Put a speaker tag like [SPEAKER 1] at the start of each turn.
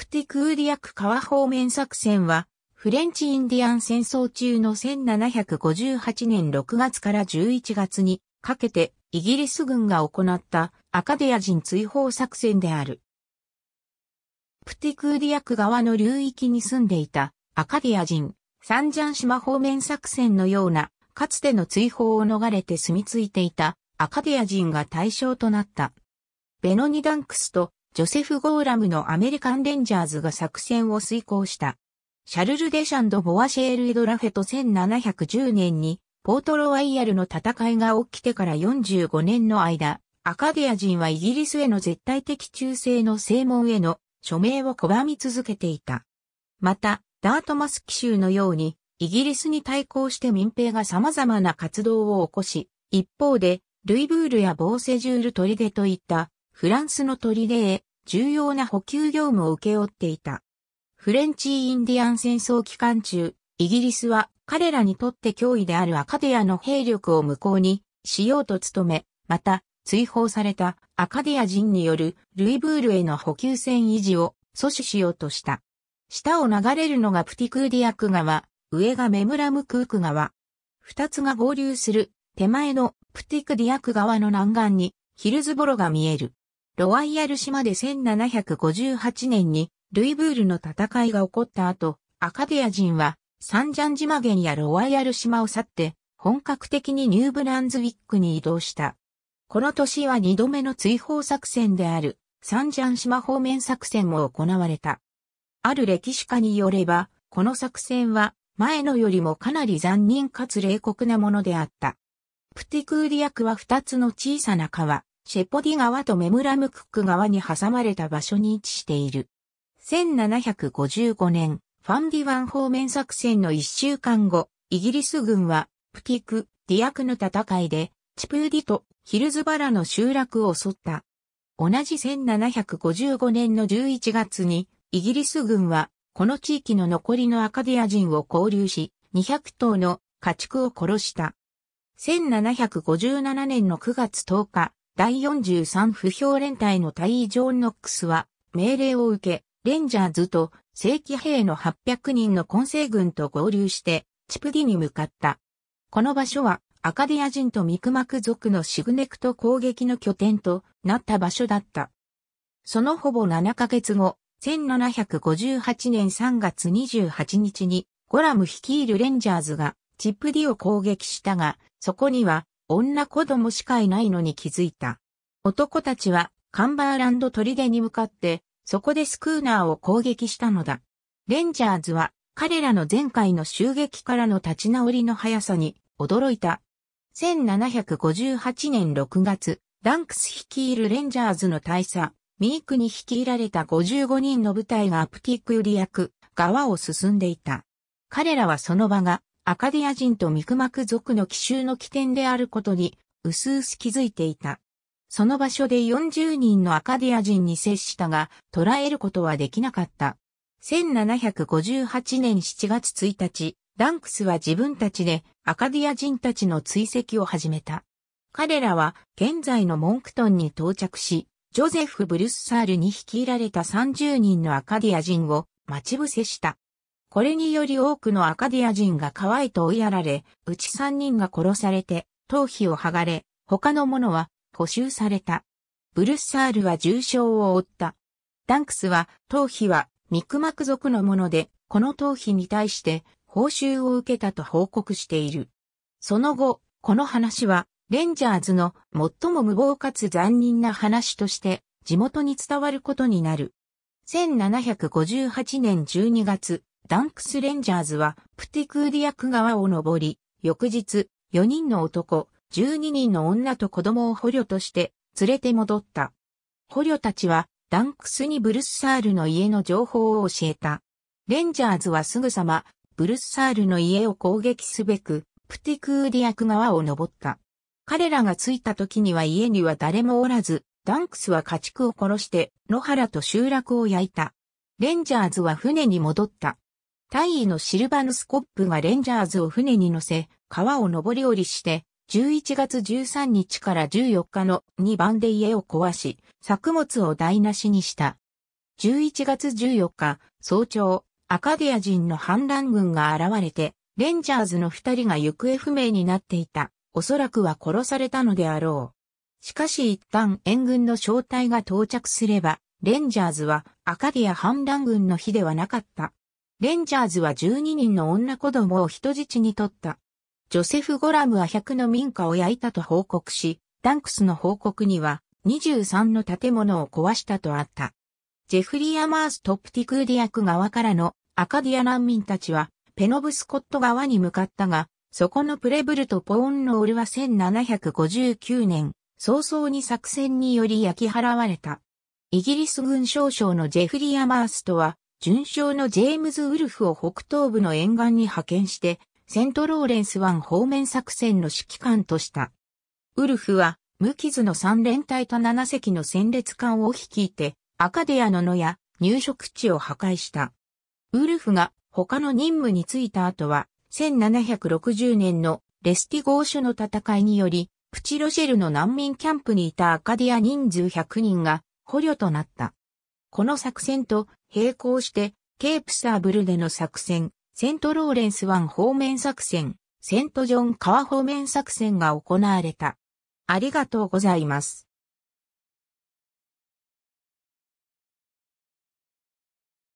[SPEAKER 1] プティクーディアク川方面作戦は、フレンチインディアン戦争中の1758年6月から11月にかけてイギリス軍が行ったアカデア人追放作戦である。プティクーディアク側の流域に住んでいたアカディア人、サンジャン島方面作戦のような、かつての追放を逃れて住み着いていたアカディア人が対象となった。ベノニダンクスとジョセフ・ゴーラムのアメリカン・レンジャーズが作戦を遂行した。シャルル・デシャンド・ボアシェール・イドラフェト1710年に、ポートロワイヤルの戦いが起きてから45年の間、アカディア人はイギリスへの絶対的忠誠の正門への署名を拒み続けていた。また、ダートマス奇襲のように、イギリスに対抗して民兵が様々な活動を起こし、一方で、ルイブールやボーセジュール・トリデといったフランスの砦へ重要な補給業務を請け負っていた。フレンチインディアン戦争期間中、イギリスは彼らにとって脅威であるアカディアの兵力を無効にしようと努め、また追放されたアカディア人によるルイブールへの補給線維持を阻止しようとした。下を流れるのがプティクーディアク川、上がメムラムクーク川。二つが合流する手前のプティクディアク川の南岸にヒルズボロが見える。ロワイヤル島で1758年にルイブールの戦いが起こった後、アカディア人はサンジャン島原やロワイヤル島を去って本格的にニューブランズウィックに移動した。この年は2度目の追放作戦であるサンジャン島方面作戦も行われた。ある歴史家によれば、この作戦は前のよりもかなり残忍かつ冷酷なものであった。プティクーリア区は2つの小さな川、シェポディ川とメムラムクック川に挟まれた場所に位置している。1755年、ファンディワン方面作戦の一週間後、イギリス軍は、プティク、ディアクの戦いで、チプーディとヒルズバラの集落を襲った。同じ1755年の11月に、イギリス軍は、この地域の残りのアカディア人を交流し、200頭の家畜を殺した。1757年の9月10日、第43不評連隊の隊員ジョン・ノックスは、命令を受け、レンジャーズと正規兵の800人の混成軍と合流して、チプディに向かった。この場所は、アカディア人とミクマク族のシグネクト攻撃の拠点となった場所だった。そのほぼ7ヶ月後、1758年3月28日に、ゴラム率いるレンジャーズがチップディを攻撃したが、そこには女子供しかいないのに気づいた。男たちはカンバーランド砦に向かって、そこでスクーナーを攻撃したのだ。レンジャーズは彼らの前回の襲撃からの立ち直りの速さに驚いた。1758年6月、ダンクス率いるレンジャーズの大佐、ミークに率いられた55人の部隊がアプティクリ役、側を進んでいた。彼らはその場がアカディア人とミクマク族の奇襲の起点であることに、うすうす気づいていた。その場所で40人のアカディア人に接したが、捕らえることはできなかった。1758年7月1日、ダンクスは自分たちでアカディア人たちの追跡を始めた。彼らは現在のモンクトンに到着し、ジョゼフ・ブルッサールに率いられた30人のアカディア人を待ち伏せした。これにより多くのアカディア人が乾いと追いやられ、うち3人が殺されて、頭皮を剥がれ、他の者は補修された。ブルッサールは重傷を負った。ダンクスは、頭皮は、ミクマク族のもので、この頭皮に対して、報酬を受けたと報告している。その後、この話は、レンジャーズの最も無謀かつ残忍な話として、地元に伝わることになる。1758年12月、ダンクスレンジャーズはプティクーディアク川を登り、翌日、4人の男、12人の女と子供を捕虜として連れて戻った。捕虜たちはダンクスにブルッサールの家の情報を教えた。レンジャーズはすぐさまブルッサールの家を攻撃すべく、プティクーディアク川を登った。彼らが着いた時には家には誰もおらず、ダンクスは家畜を殺して野原と集落を焼いた。レンジャーズは船に戻った。大尉のシルバヌスコップがレンジャーズを船に乗せ、川を上り下りして、11月13日から14日の2番で家を壊し、作物を台無しにした。11月14日、早朝、アカディア人の反乱軍が現れて、レンジャーズの二人が行方不明になっていた。おそらくは殺されたのであろう。しかし一旦援軍の正体が到着すれば、レンジャーズはアカディア反乱軍の日ではなかった。レンジャーズは12人の女子供を人質に取った。ジョセフ・ゴラムは100の民家を焼いたと報告し、ダンクスの報告には23の建物を壊したとあった。ジェフリー・アマース・トップティクーディアク側からのアカディア難民たちはペノブスコット側に向かったが、そこのプレブルとポーンノールは1759年、早々に作戦により焼き払われた。イギリス軍少将のジェフリー・アマースとは順将のジェームズ・ウルフを北東部の沿岸に派遣して、セントローレンス湾方面作戦の指揮官とした。ウルフは、無傷の三連隊と七隻の戦列艦を率いて、アカデアの野や入植地を破壊した。ウルフが他の任務に就いた後は、1760年のレスティゴーシュの戦いにより、プチロシェルの難民キャンプにいたアカディア人数100人が捕虜となった。この作戦と並行して、ケープサーブルでの作戦、セントローレンス湾方面作戦、セントジョン川方面作戦が行われた。ありがとうございます。